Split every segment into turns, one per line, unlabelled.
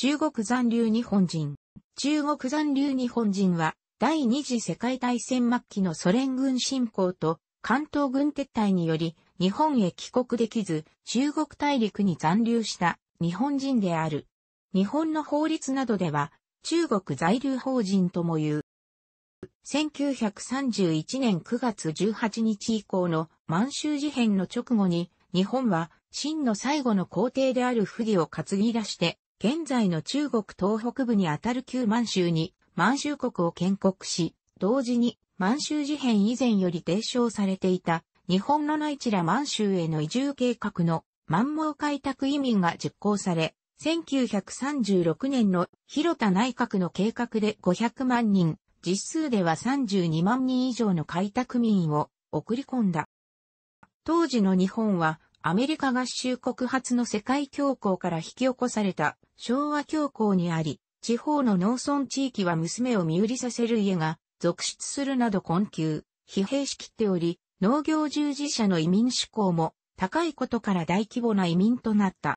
中国残留日本人。中国残留日本人は、第二次世界大戦末期のソ連軍侵攻と関東軍撤退により、日本へ帰国できず、中国大陸に残留した日本人である。日本の法律などでは、中国在留法人とも言う。1931年9月18日以降の満州事変の直後に、日本は、真の最後の皇帝である不義を担ぎ出して、現在の中国東北部にあたる旧満州に満州国を建国し、同時に満州事変以前より提唱されていた日本の内地ら満州への移住計画の満蒙開拓移民が実行され、1936年の広田内閣の計画で500万人、実数では32万人以上の開拓民を送り込んだ。当時の日本はアメリカ合衆国発の世界恐慌から引き起こされた昭和恐慌にあり、地方の農村地域は娘を身売りさせる家が続出するなど困窮、疲弊しきっており、農業従事者の移民志向も高いことから大規模な移民となった。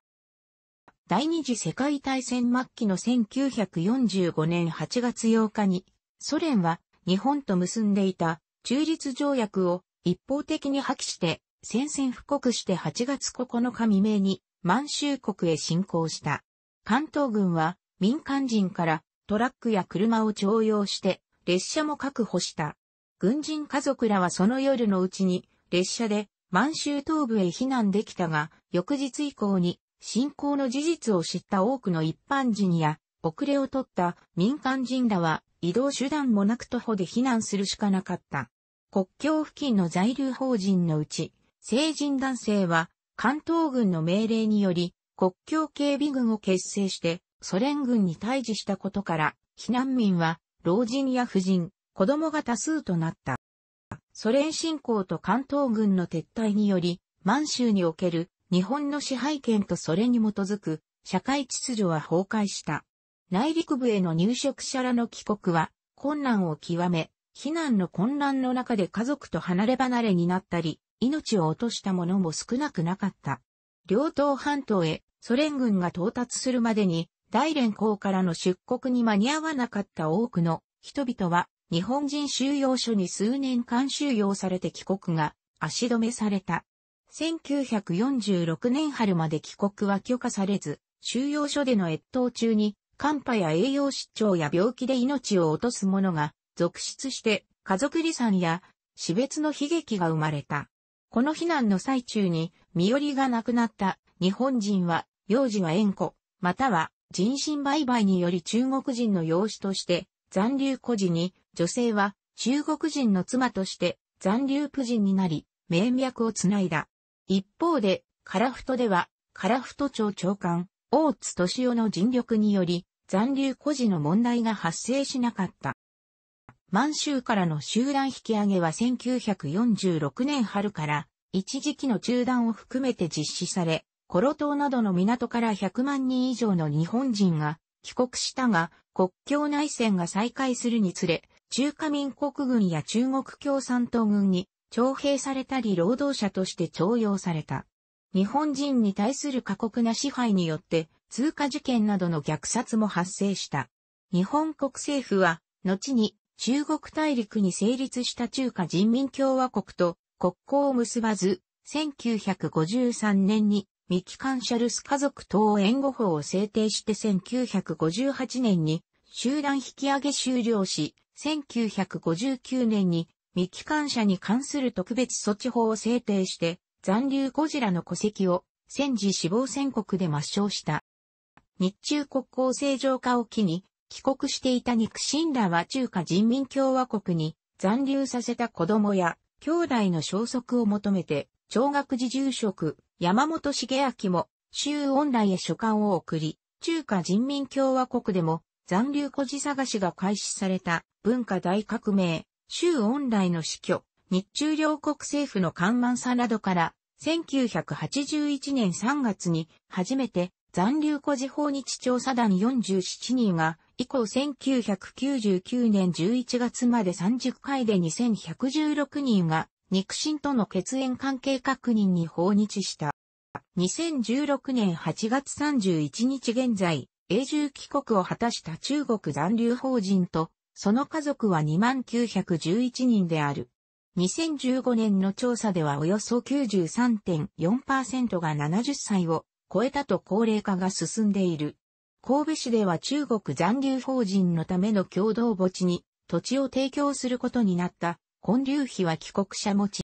第二次世界大戦末期の1945年8月8日に、ソ連は日本と結んでいた中立条約を一方的に破棄して宣戦布告して8月9日未明に満州国へ侵攻した。関東軍は民間人からトラックや車を徴用して列車も確保した。軍人家族らはその夜のうちに列車で満州東部へ避難できたが、翌日以降に侵攻の事実を知った多くの一般人や遅れを取った民間人らは移動手段もなく徒歩で避難するしかなかった。国境付近の在留邦人のうち、成人男性は、関東軍の命令により、国境警備軍を結成して、ソ連軍に対峙したことから、避難民は、老人や婦人、子供が多数となった。ソ連侵攻と関東軍の撤退により、満州における日本の支配権とそれに基づく社会秩序は崩壊した。内陸部への入植者らの帰国は困難を極め、避難の混乱の中で家族と離れ離れになったり、命を落とした者も少なくなかった。両党半島へソ連軍が到達するまでに大連港からの出国に間に合わなかった多くの人々は日本人収容所に数年間収容されて帰国が足止めされた。1946年春まで帰国は許可されず、収容所での越冬中に、寒波や栄養失調や病気で命を落とす者が続出して、家族離散や死別の悲劇が生まれた。この避難の最中に、身寄りがなくなった日本人は、幼児は縁故、または人身売買により中国人の養子として残留孤児に、女性は中国人の妻として残留婦人になり、名脈をつないだ。一方で、カラフトでは、カラフト町長官、大津敏夫の尽力により、残留孤児の問題が発生しなかった。満州からの集団引き上げは1946年春から一時期の中断を含めて実施され、コロ島などの港から100万人以上の日本人が帰国したが、国境内戦が再開するにつれ、中華民国軍や中国共産党軍に徴兵されたり労働者として徴用された。日本人に対する過酷な支配によって通過事件などの虐殺も発生した。日本国政府は、後に中国大陸に成立した中華人民共和国と国交を結ばず、1953年に未帰還シャルス家族等援護法を制定して1958年に集団引き上げ終了し、1959年に未帰還者に関する特別措置法を制定して残留ゴジラの戸籍を戦時死亡宣告で抹消した。日中国交正常化を機に帰国していた肉親らは中華人民共和国に残留させた子供や兄弟の消息を求めて、長学寺住職、山本茂明も、周恩来へ書簡を送り、中華人民共和国でも残留孤児探しが開始された文化大革命、周恩来の死去、日中両国政府の緩慢さなどから、1981年3月に初めて残留孤児法日調査団47人が、以降1999年11月まで30回で2116人が、肉親との血縁関係確認に訪日した。2016年8月31日現在、永住帰国を果たした中国残留法人と、その家族は2911人である。2015年の調査ではおよそ93.4%が70歳を超えたと高齢化が進んでいる。神戸市では中国残留法人のための共同墓地に土地を提供することになった建立費は帰国者持ち。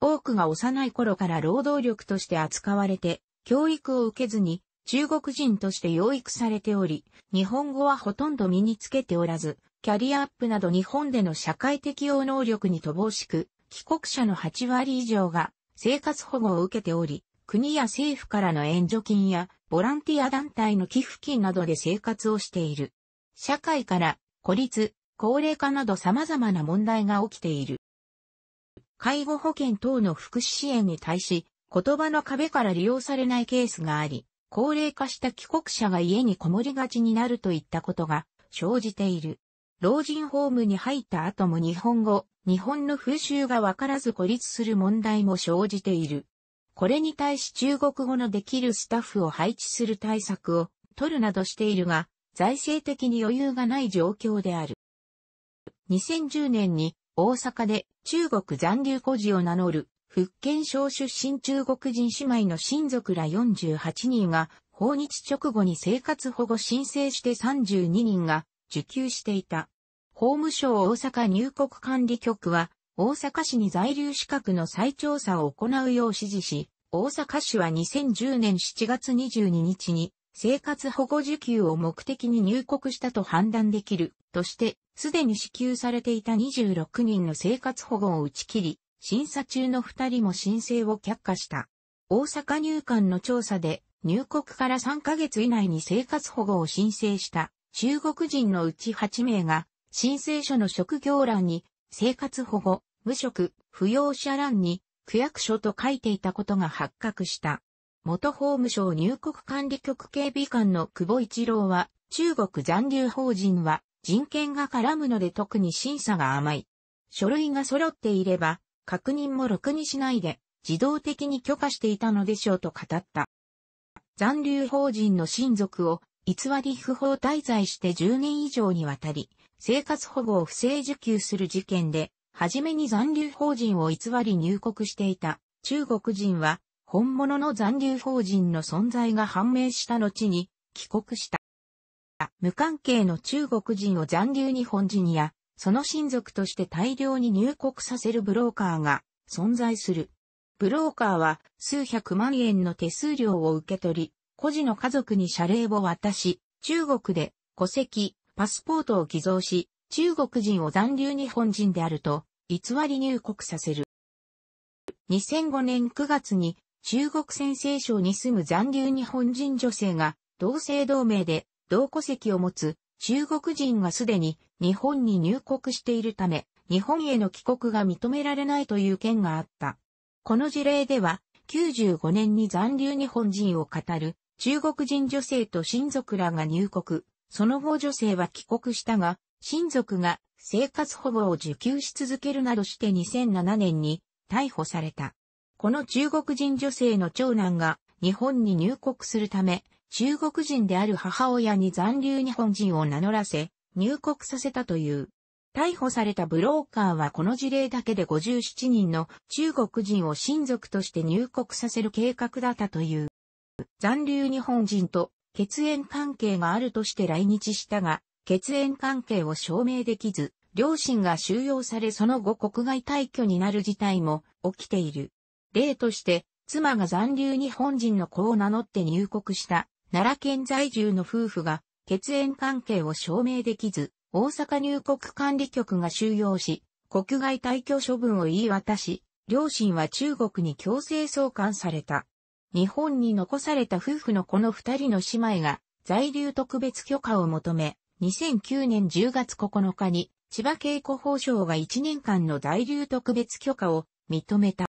多くが幼い頃から労働力として扱われて、教育を受けずに中国人として養育されており、日本語はほとんど身につけておらず、キャリアアップなど日本での社会適応能力に乏しく、帰国者の8割以上が生活保護を受けており、国や政府からの援助金やボランティア団体の寄付金などで生活をしている。社会から孤立、高齢化など様々な問題が起きている。介護保険等の福祉支援に対し、言葉の壁から利用されないケースがあり、高齢化した帰国者が家にこもりがちになるといったことが生じている。老人ホームに入った後も日本語、日本の風習がわからず孤立する問題も生じている。これに対し中国語のできるスタッフを配置する対策を取るなどしているが、財政的に余裕がない状況である。2010年に大阪で中国残留孤児を名乗る福建省出身中国人姉妹の親族ら48人が訪日直後に生活保護申請して32人が受給していた。法務省大阪入国管理局は大阪市に在留資格の再調査を行うよう指示し、大阪市は2010年7月22日に生活保護受給を目的に入国したと判断できるとして、すでに支給されていた26人の生活保護を打ち切り、審査中の2人も申請を却下した。大阪入管の調査で、入国から3ヶ月以内に生活保護を申請した中国人のうち8名が、申請書の職業欄に生活保護、無職、扶養者欄に、区役所と書いていたことが発覚した。元法務省入国管理局警備官の久保一郎は、中国残留法人は人権が絡むので特に審査が甘い。書類が揃っていれば、確認もろくにしないで、自動的に許可していたのでしょうと語った。残留法人の親族を偽り不法滞在して10年以上にわたり、生活保護を不正受給する事件で、はじめに残留法人を偽り入国していた中国人は、本物の残留法人の存在が判明した後に帰国した。無関係の中国人を残留日本人や、その親族として大量に入国させるブローカーが存在する。ブローカーは数百万円の手数料を受け取り、孤児の家族に謝礼を渡し、中国で戸籍、パスポートを偽造し、中国人を残留日本人であると、偽り入国させる。2005年9月に、中国先制省に住む残留日本人女性が、同姓同名で、同戸籍を持つ、中国人がすでに日本に入国しているため、日本への帰国が認められないという件があった。この事例では、95年に残留日本人を語る中国人女性と親族らが入国、その後女性は帰国したが、親族が生活保護を受給し続けるなどして2007年に逮捕された。この中国人女性の長男が日本に入国するため、中国人である母親に残留日本人を名乗らせ、入国させたという。逮捕されたブローカーはこの事例だけで57人の中国人を親族として入国させる計画だったという。残留日本人と血縁関係があるとして来日したが、血縁関係を証明できず、両親が収容されその後国外退去になる事態も起きている。例として、妻が残留日本人の子を名乗って入国した奈良県在住の夫婦が血縁関係を証明できず、大阪入国管理局が収容し、国外退去処分を言い渡し、両親は中国に強制送還された。日本に残された夫婦のこの二人の姉妹が在留特別許可を求め、2009年10月9日に千葉慶子法相が1年間の在留特別許可を認めた。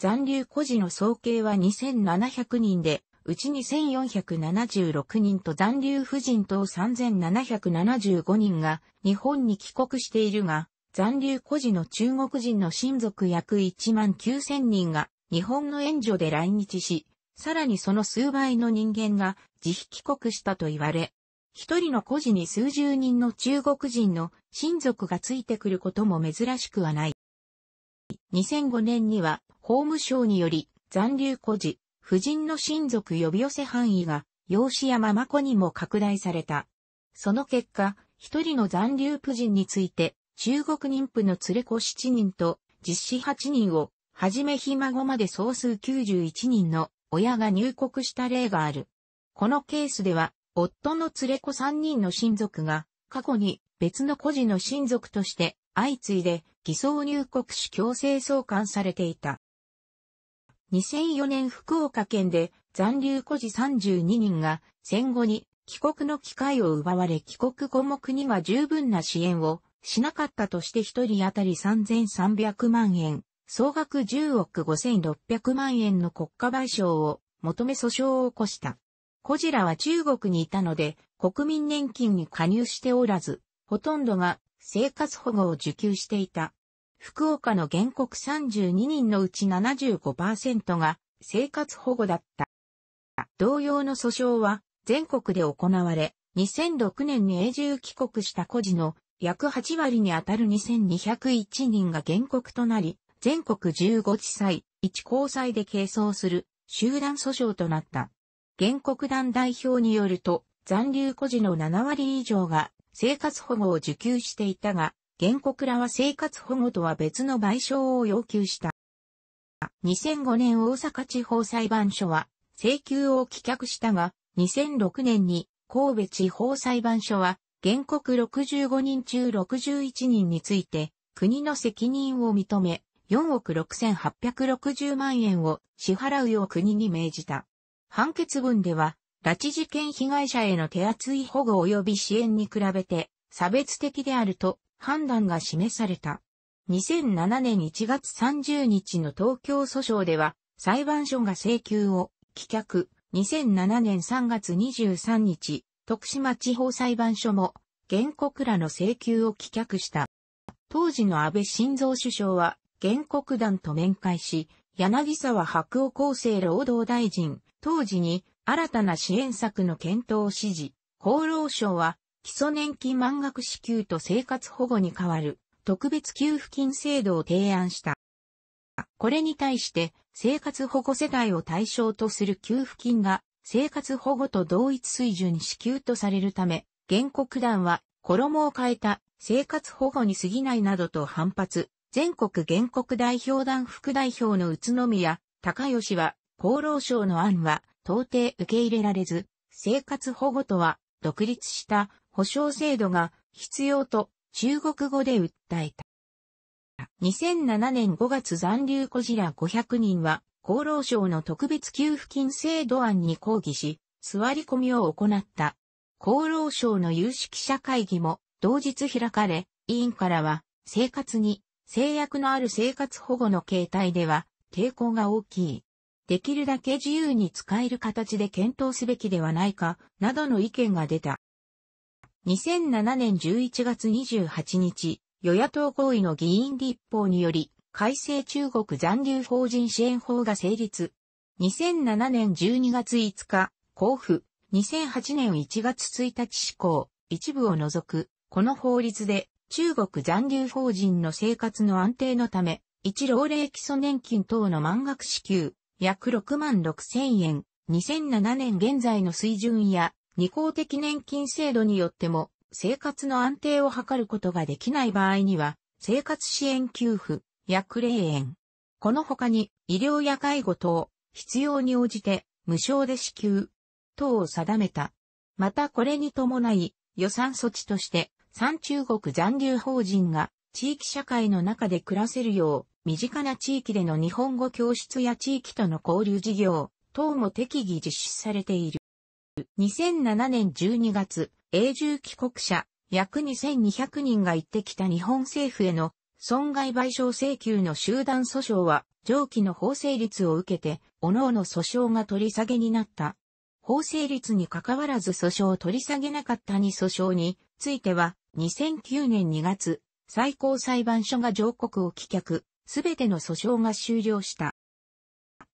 残留孤児の総計は2700人で、うち2476人と残留婦人等3775人が日本に帰国しているが、残留孤児の中国人の親族約1万9000人が日本の援助で来日し、さらにその数倍の人間が自費帰国したと言われ、一人の孤児に数十人の中国人の親族がついてくることも珍しくはない。2005年には法務省により残留孤児、夫人の親族呼び寄せ範囲が養子やママ子にも拡大された。その結果、一人の残留婦人について中国妊婦の連れ子7人と実施8人をはじめひ孫まで総数91人の親が入国した例がある。このケースでは、夫の連れ子3人の親族が、過去に別の孤児の親族として、相次いで偽装入国し強制送還されていた。2004年福岡県で残留孤児32人が戦後に帰国の機会を奪われ帰国後も国は十分な支援をしなかったとして1人当たり3300万円総額10億5600万円の国家賠償を求め訴訟を起こした。コジラは中国にいたので国民年金に加入しておらず、ほとんどが生活保護を受給していた。福岡の原告32人のうち75%が生活保護だった。同様の訴訟は全国で行われ、2006年に永住帰国した孤児の約8割にあたる2201人が原告となり、全国15地裁、1高裁で係争する集団訴訟となった。原告団代表によると、残留孤児の7割以上が生活保護を受給していたが、原告らは生活保護とは別の賠償を要求した。2005年大阪地方裁判所は請求を棄却したが、2006年に神戸地方裁判所は原告65人中61人について国の責任を認め、4億6860万円を支払うよう国に命じた。判決文では、拉致事件被害者への手厚い保護及び支援に比べて差別的であると判断が示された。2007年1月30日の東京訴訟では裁判所が請求を棄却。2007年3月23日、徳島地方裁判所も原告らの請求を棄却した。当時の安倍晋三首相は原告団と面会し、柳沢白夫厚生労働大臣、当時に新たな支援策の検討を指示、厚労省は基礎年金満額支給と生活保護に代わる特別給付金制度を提案した。これに対して生活保護世代を対象とする給付金が生活保護と同一水準支給とされるため、原告団は衣を変えた生活保護に過ぎないなどと反発、全国原告代表団副代表の宇都宮、高吉は、厚労省の案は、到底受け入れられず、生活保護とは、独立した保障制度が必要と中国語で訴えた。2007年5月残留こ児ら500人は、厚労省の特別給付金制度案に抗議し、座り込みを行った。厚労省の有識者会議も同日開かれ、委員からは、生活に制約のある生活保護の形態では抵抗が大きい。できるだけ自由に使える形で検討すべきではないか、などの意見が出た。2007年11月28日、与野党合意の議員立法により、改正中国残留法人支援法が成立。2007年12月5日、交付、2008年1月1日施行、一部を除く、この法律で、中国残留法人の生活の安定のため、一老齢基礎年金等の満額支給、約6万6千円、2007年現在の水準や、二項的年金制度によっても、生活の安定を図ることができない場合には、生活支援給付、約0円。この他に、医療や介護等、必要に応じて、無償で支給、等を定めた。またこれに伴い、予算措置として、三中国残留法人が地域社会の中で暮らせるよう、身近な地域での日本語教室や地域との交流事業等も適宜実施されている。2007年12月、永住帰国者約2200人が行ってきた日本政府への損害賠償請求の集団訴訟は上記の法成立を受けて、各々訴訟が取り下げになった。法成立に関わらず訴訟を取り下げなかったに訴訟については、2009年2月、最高裁判所が上告を棄却、すべての訴訟が終了した。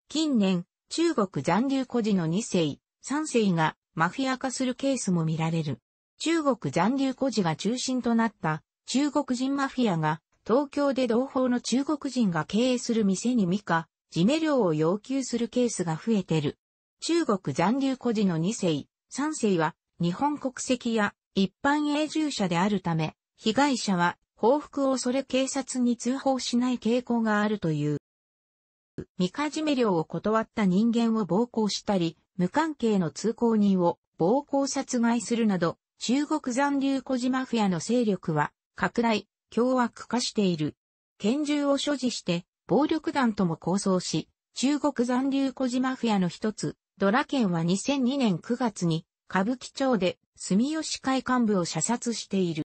近年、中国残留孤児の2世、3世がマフィア化するケースも見られる。中国残留孤児が中心となった中国人マフィアが東京で同胞の中国人が経営する店に未か、事務料を要求するケースが増えてる。中国残留孤児の2世、3世は日本国籍や一般永住者であるため、被害者は報復を恐れ警察に通報しない傾向があるという。見じめ料を断った人間を暴行したり、無関係の通行人を暴行殺害するなど、中国残留小児マフィアの勢力は拡大、凶悪化している。拳銃を所持して暴力団とも抗争し、中国残留小児マフィアの一つ、ドラ県は2002年9月に歌舞伎町で住吉会幹部を射殺している。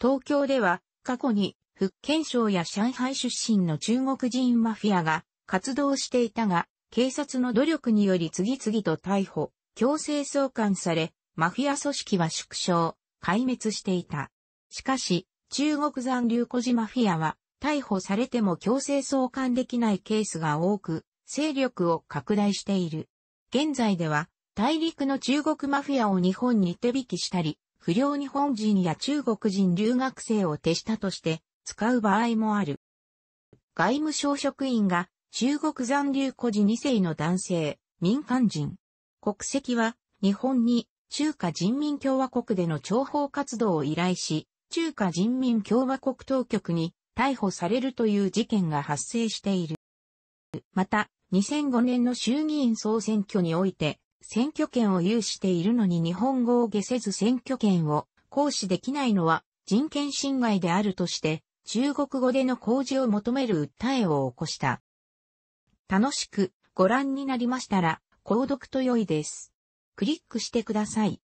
東京では過去に福建省や上海出身の中国人マフィアが活動していたが、警察の努力により次々と逮捕、強制送還され、マフィア組織は縮小、壊滅していた。しかし、中国残留孤児マフィアは、逮捕されても強制送還できないケースが多く、勢力を拡大している。現在では、大陸の中国マフィアを日本に手引きしたり、不良日本人や中国人留学生を手下として使う場合もある。外務省職員が中国残留孤児2世の男性、民間人。国籍は日本に中華人民共和国での諜報活動を依頼し、中華人民共和国当局に逮捕されるという事件が発生している。また、2005年の衆議院総選挙において、選挙権を有しているのに日本語を下せず選挙権を行使できないのは人権侵害であるとして、中国語での公示を求める訴えを起こした。楽しくご覧になりましたら、購読と良いです。クリックしてください。